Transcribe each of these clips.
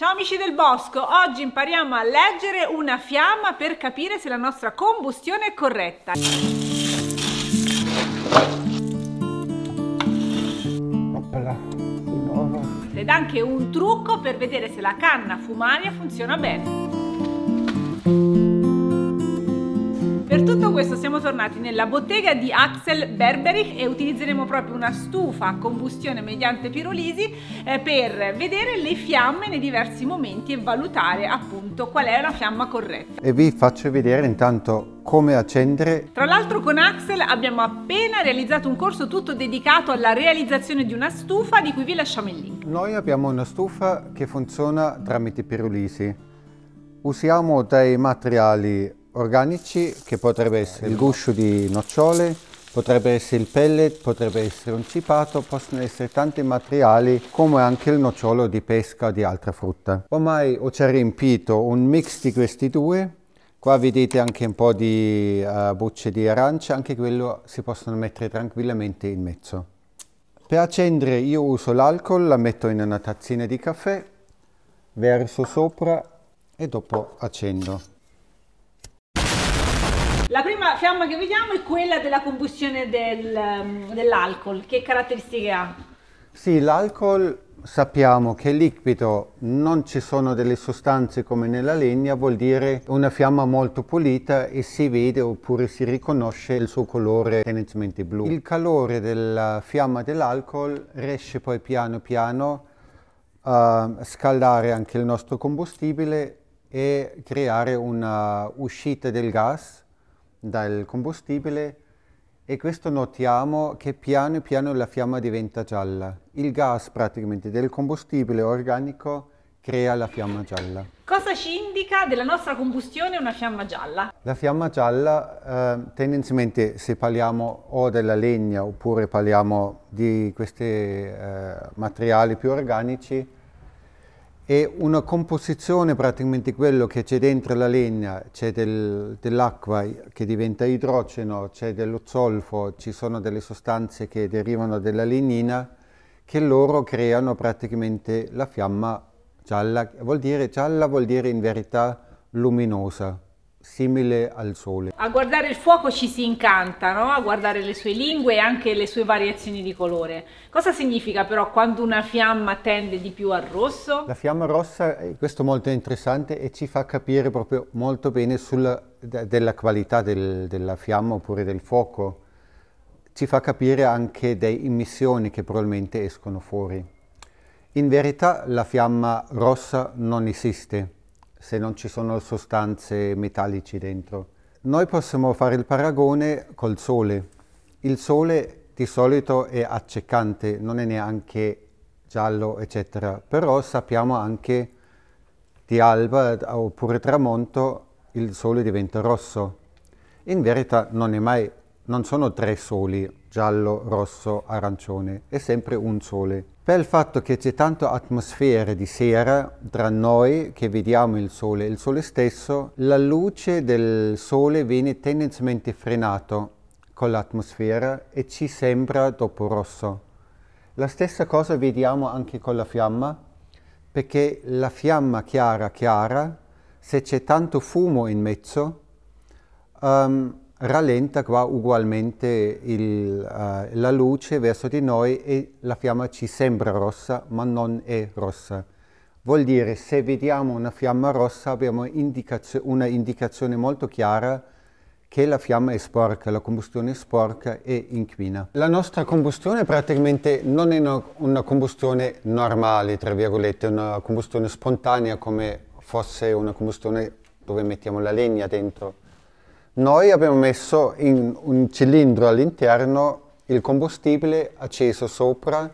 Ciao amici del bosco, oggi impariamo a leggere una fiamma per capire se la nostra combustione è corretta. Ed anche un trucco per vedere se la canna fumaria funziona bene. Per tutto questo siamo tornati nella bottega di Axel Berberich e utilizzeremo proprio una stufa a combustione mediante pirolisi eh, per vedere le fiamme nei diversi momenti e valutare appunto qual è la fiamma corretta. E vi faccio vedere intanto come accendere. Tra l'altro con Axel abbiamo appena realizzato un corso tutto dedicato alla realizzazione di una stufa di cui vi lasciamo il link. Noi abbiamo una stufa che funziona tramite pirolisi. Usiamo dei materiali organici che potrebbe essere il guscio di nocciole, potrebbe essere il pellet, potrebbe essere un cipato, possono essere tanti materiali come anche il nocciolo di pesca o di altra frutta. Ormai ho già riempito un mix di questi due, qua vedete anche un po' di uh, bucce di arancia, anche quello si possono mettere tranquillamente in mezzo. Per accendere io uso l'alcol, la metto in una tazzina di caffè, verso sopra e dopo accendo. La prima fiamma che vediamo è quella della combustione del, mm, dell'alcol. Che caratteristiche ha? Sì, l'alcol sappiamo che è liquido, non ci sono delle sostanze come nella legna, vuol dire una fiamma molto pulita e si vede oppure si riconosce il suo colore tendenzialmente blu. Il calore della fiamma dell'alcol riesce poi piano piano a scaldare anche il nostro combustibile e creare una uscita del gas dal combustibile e questo notiamo che piano piano la fiamma diventa gialla. Il gas praticamente del combustibile organico crea la fiamma gialla. Cosa ci indica della nostra combustione una fiamma gialla? La fiamma gialla eh, tendenzialmente se parliamo o della legna oppure parliamo di questi eh, materiali più organici è una composizione praticamente quello che c'è dentro la legna, c'è del, dell'acqua che diventa idrogeno, c'è dello zolfo, ci sono delle sostanze che derivano dalla lignina che loro creano praticamente la fiamma gialla, vuol dire gialla vuol dire in verità luminosa simile al sole. A guardare il fuoco ci si incanta, no? a guardare le sue lingue e anche le sue variazioni di colore. Cosa significa però quando una fiamma tende di più al rosso? La fiamma rossa, eh, questo è molto interessante e ci fa capire proprio molto bene sulla, della qualità del, della fiamma oppure del fuoco. Ci fa capire anche delle emissioni che probabilmente escono fuori. In verità la fiamma rossa non esiste se non ci sono sostanze metalliche dentro. Noi possiamo fare il paragone col sole. Il sole di solito è accecante, non è neanche giallo, eccetera, però sappiamo anche di alba oppure tramonto il sole diventa rosso. In verità non è mai, non sono tre soli, giallo, rosso, arancione, è sempre un sole per il fatto che c'è tanta atmosfera di sera tra noi che vediamo il sole e il sole stesso, la luce del sole viene tendenzialmente frenata con l'atmosfera e ci sembra dopo rosso. La stessa cosa vediamo anche con la fiamma, perché la fiamma chiara chiara, se c'è tanto fumo in mezzo, um, rallenta qua ugualmente il, uh, la luce verso di noi e la fiamma ci sembra rossa ma non è rossa. Vuol dire se vediamo una fiamma rossa abbiamo indicazio una indicazione molto chiara che la fiamma è sporca, la combustione è sporca e inquina. La nostra combustione praticamente non è una, una combustione normale, tra virgolette, una combustione spontanea come fosse una combustione dove mettiamo la legna dentro noi abbiamo messo in un cilindro all'interno il combustibile acceso sopra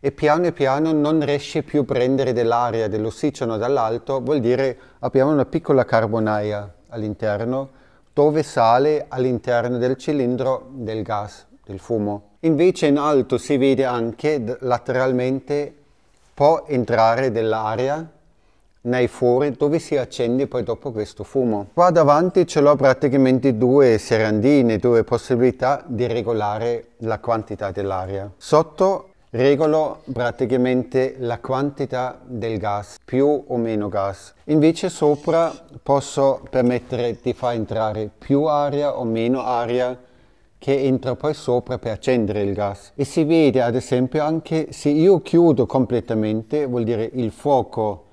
e piano e piano non riesce più a prendere dell'aria, dell'ossigeno dall'alto, vuol dire abbiamo una piccola carbonaia all'interno dove sale all'interno del cilindro del gas, del fumo. Invece in alto si vede anche lateralmente può entrare dell'aria nei fori dove si accende poi dopo questo fumo. Qua davanti ce l'ho praticamente due serrandine, due possibilità di regolare la quantità dell'aria. Sotto regolo praticamente la quantità del gas, più o meno gas. Invece sopra posso permettere di far entrare più aria o meno aria che entra poi sopra per accendere il gas e si vede ad esempio anche se io chiudo completamente vuol dire il fuoco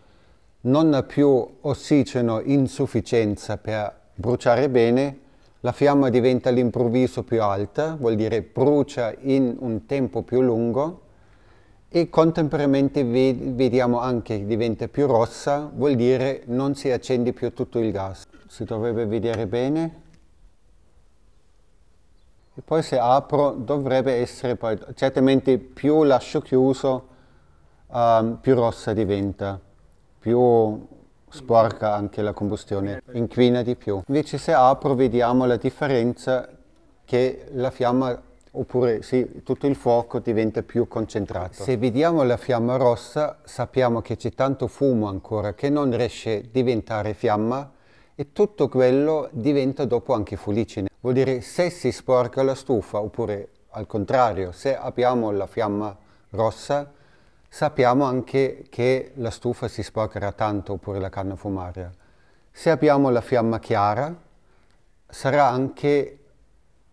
non ha più ossigeno in sufficienza per bruciare bene, la fiamma diventa all'improvviso più alta, vuol dire brucia in un tempo più lungo e contemporaneamente vediamo anche che diventa più rossa, vuol dire non si accende più tutto il gas. Si dovrebbe vedere bene. E poi se apro dovrebbe essere poi, certamente più lascio chiuso, um, più rossa diventa più sporca anche la combustione, inquina di più. Invece se apro vediamo la differenza che la fiamma oppure sì, tutto il fuoco diventa più concentrato. Se vediamo la fiamma rossa sappiamo che c'è tanto fumo ancora che non riesce a diventare fiamma e tutto quello diventa dopo anche fulicine. Vuol dire se si sporca la stufa oppure al contrario se abbiamo la fiamma rossa sappiamo anche che la stufa si sporcherà tanto oppure la canna fumaria. Se abbiamo la fiamma chiara, sarà anche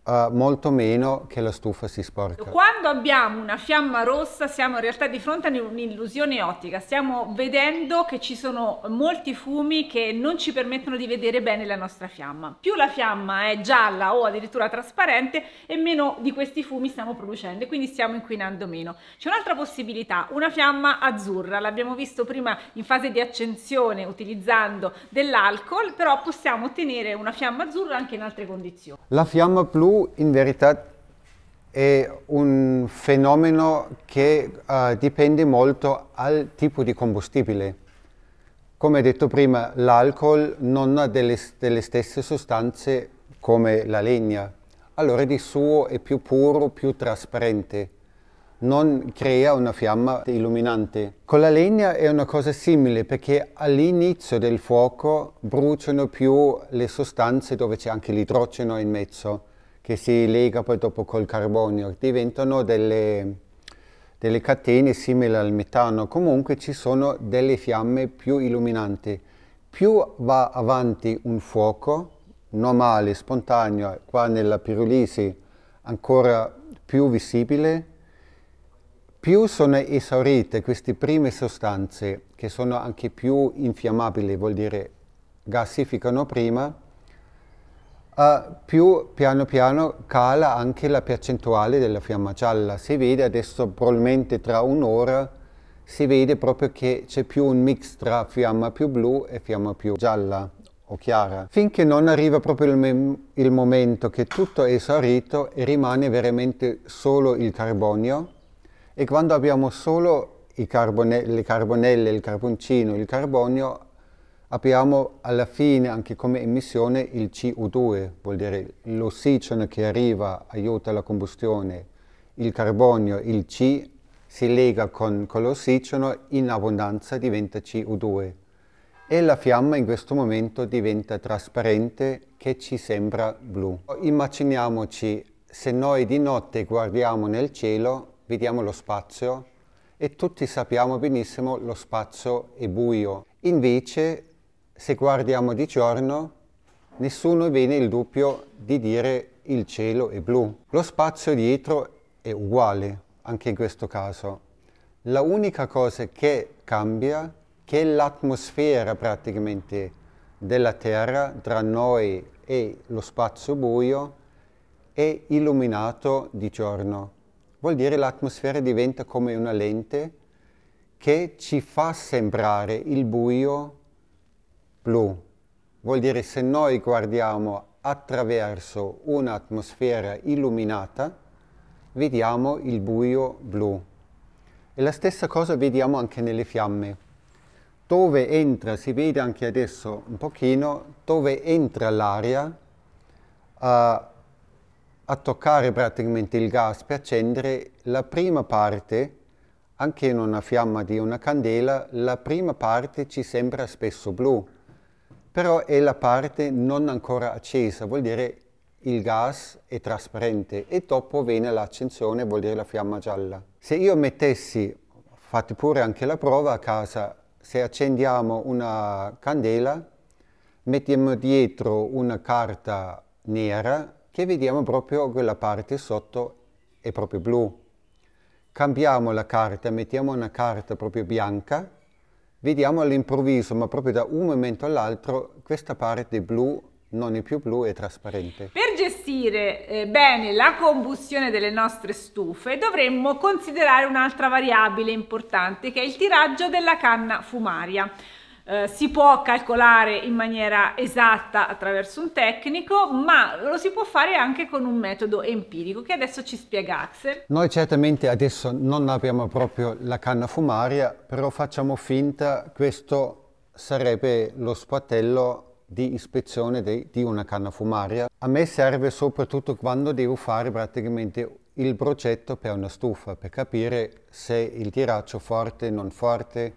Uh, molto meno che la stufa si sporca. Quando abbiamo una fiamma rossa siamo in realtà di fronte a un'illusione ottica, stiamo vedendo che ci sono molti fumi che non ci permettono di vedere bene la nostra fiamma. Più la fiamma è gialla o addirittura trasparente e meno di questi fumi stiamo producendo e quindi stiamo inquinando meno. C'è un'altra possibilità, una fiamma azzurra, l'abbiamo visto prima in fase di accensione utilizzando dell'alcol, però possiamo ottenere una fiamma azzurra anche in altre condizioni. La fiamma blu in verità è un fenomeno che uh, dipende molto dal tipo di combustibile. Come detto prima, l'alcol non ha delle, delle stesse sostanze come la legna, allora di suo è più puro, più trasparente non crea una fiamma illuminante. Con la legna è una cosa simile perché all'inizio del fuoco bruciano più le sostanze dove c'è anche l'idrogeno in mezzo che si lega poi dopo col carbonio, diventano delle, delle catene simili al metano, comunque ci sono delle fiamme più illuminanti. Più va avanti un fuoco, normale, spontaneo, qua nella pirulisi ancora più visibile, più sono esaurite queste prime sostanze, che sono anche più infiammabili, vuol dire gasificano prima, Uh, più piano piano cala anche la percentuale della fiamma gialla. Si vede adesso probabilmente tra un'ora, si vede proprio che c'è più un mix tra fiamma più blu e fiamma più gialla o chiara. Finché non arriva proprio il, il momento che tutto è esaurito e rimane veramente solo il carbonio e quando abbiamo solo carbone le carbonelle, il carboncino, il carbonio abbiamo alla fine anche come emissione il CO2, vuol dire l'ossigeno che arriva aiuta la combustione, il carbonio, il C, si lega con, con l'ossigeno, in abbondanza diventa CO2 e la fiamma in questo momento diventa trasparente che ci sembra blu. Immaginiamoci se noi di notte guardiamo nel cielo, vediamo lo spazio e tutti sappiamo benissimo lo spazio è buio. Invece se guardiamo di giorno, nessuno viene il dubbio di dire il cielo è blu. Lo spazio dietro è uguale, anche in questo caso. La unica cosa che cambia, che è l'atmosfera praticamente della Terra tra noi e lo spazio buio, è illuminato di giorno. Vuol dire l'atmosfera diventa come una lente che ci fa sembrare il buio blu. Vuol dire se noi guardiamo attraverso un'atmosfera illuminata, vediamo il buio blu. E la stessa cosa vediamo anche nelle fiamme. Dove entra, si vede anche adesso un pochino, dove entra l'aria a, a toccare praticamente il gas per accendere, la prima parte, anche in una fiamma di una candela, la prima parte ci sembra spesso blu però è la parte non ancora accesa, vuol dire il gas è trasparente e dopo viene l'accensione, vuol dire la fiamma gialla. Se io mettessi, fate pure anche la prova a casa, se accendiamo una candela, mettiamo dietro una carta nera che vediamo proprio quella parte sotto è proprio blu. Cambiamo la carta, mettiamo una carta proprio bianca vediamo all'improvviso, ma proprio da un momento all'altro, questa parte blu non è più blu, è trasparente. Per gestire eh, bene la combustione delle nostre stufe dovremmo considerare un'altra variabile importante che è il tiraggio della canna fumaria eh, si può calcolare in maniera esatta attraverso un tecnico, ma lo si può fare anche con un metodo empirico che adesso ci spiega Axel. Noi certamente adesso non abbiamo proprio la canna fumaria, però facciamo finta questo sarebbe lo spattello di ispezione de, di una canna fumaria. A me serve soprattutto quando devo fare praticamente il progetto per una stufa, per capire se il tiraccio forte, o non forte,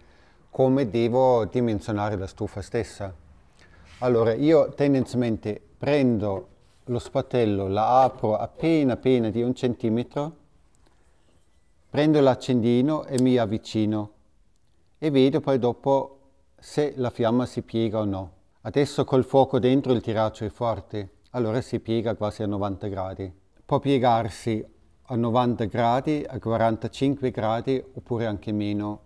come devo dimensionare la stufa stessa. Allora, io tendenzialmente prendo lo spatello, la apro appena appena di un centimetro, prendo l'accendino e mi avvicino e vedo poi dopo se la fiamma si piega o no. Adesso col fuoco dentro il tiraccio è forte, allora si piega quasi a 90 gradi. Può piegarsi a 90 gradi, a 45 gradi oppure anche meno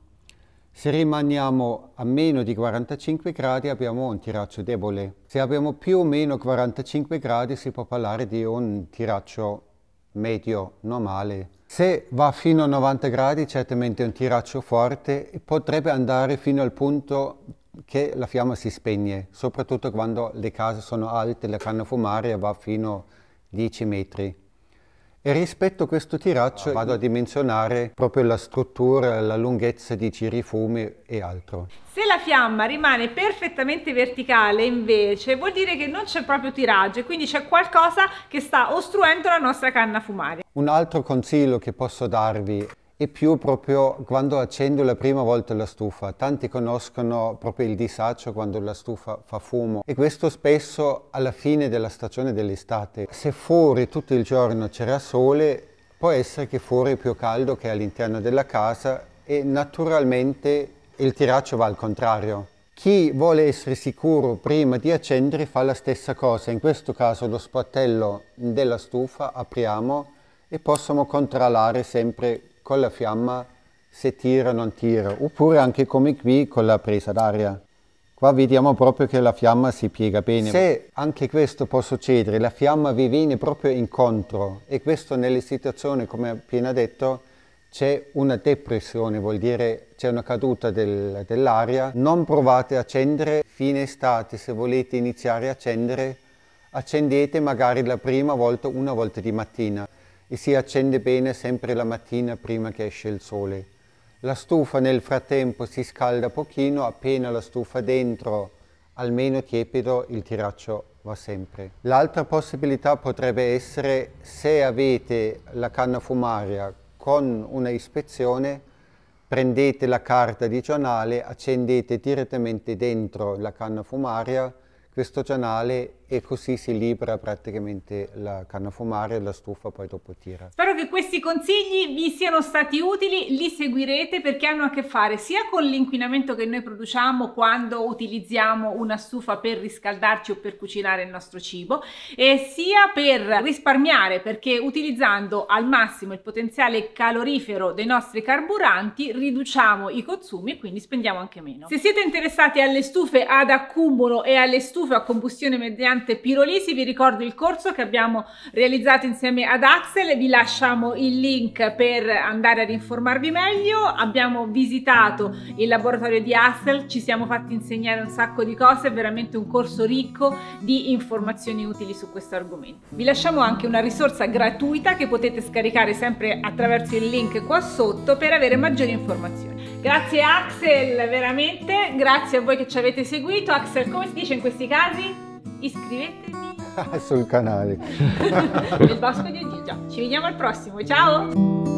se rimaniamo a meno di 45 gradi abbiamo un tiraccio debole. Se abbiamo più o meno 45 gradi si può parlare di un tiraccio medio, normale. Se va fino a 90 gradi certamente è un tiraccio forte e potrebbe andare fino al punto che la fiamma si spegne, soprattutto quando le case sono alte, la canna fumaria va fino a 10 metri. E rispetto a questo tiraccio ah, vado a dimensionare proprio la struttura, la lunghezza di girifume e altro. Se la fiamma rimane perfettamente verticale invece vuol dire che non c'è proprio tiraggio e quindi c'è qualcosa che sta ostruendo la nostra canna fumaria. Un altro consiglio che posso darvi e più proprio quando accendo la prima volta la stufa. Tanti conoscono proprio il disaccio quando la stufa fa fumo e questo spesso alla fine della stagione dell'estate. Se fuori tutto il giorno c'era sole, può essere che fuori è più caldo che all'interno della casa e naturalmente il tiraccio va al contrario. Chi vuole essere sicuro prima di accendere fa la stessa cosa, in questo caso lo sportello della stufa apriamo e possiamo controllare sempre con la fiamma se tira o non tira, oppure anche come qui con la presa d'aria. Qua vediamo proprio che la fiamma si piega bene. Se anche questo può succedere, la fiamma vi viene proprio incontro e questo nelle situazioni, come appena detto, c'è una depressione, vuol dire c'è una caduta del, dell'aria. Non provate a accendere fine estate, se volete iniziare a accendere, accendete magari la prima volta una volta di mattina e si accende bene sempre la mattina prima che esce il sole. La stufa nel frattempo si scalda pochino, appena la stufa dentro almeno tiepido il tiraccio va sempre. L'altra possibilità potrebbe essere se avete la canna fumaria con una ispezione prendete la carta di giornale, accendete direttamente dentro la canna fumaria, questo giornale e così si libera praticamente la canna fumare e la stufa poi dopo tira. Spero che questi consigli vi siano stati utili, li seguirete perché hanno a che fare sia con l'inquinamento che noi produciamo quando utilizziamo una stufa per riscaldarci o per cucinare il nostro cibo e sia per risparmiare perché utilizzando al massimo il potenziale calorifero dei nostri carburanti riduciamo i consumi e quindi spendiamo anche meno. Se siete interessati alle stufe ad accumulo e alle stufe a combustione mediante Variante Pirolisi, vi ricordo il corso che abbiamo realizzato insieme ad Axel, vi lasciamo il link per andare ad informarvi meglio, abbiamo visitato il laboratorio di Axel, ci siamo fatti insegnare un sacco di cose, è veramente un corso ricco di informazioni utili su questo argomento. Vi lasciamo anche una risorsa gratuita che potete scaricare sempre attraverso il link qua sotto per avere maggiori informazioni. Grazie Axel, veramente, grazie a voi che ci avete seguito. Axel, come si dice in questi casi? iscrivetevi sul canale. Il Bosco di Ogigio. Ci vediamo al prossimo, ciao!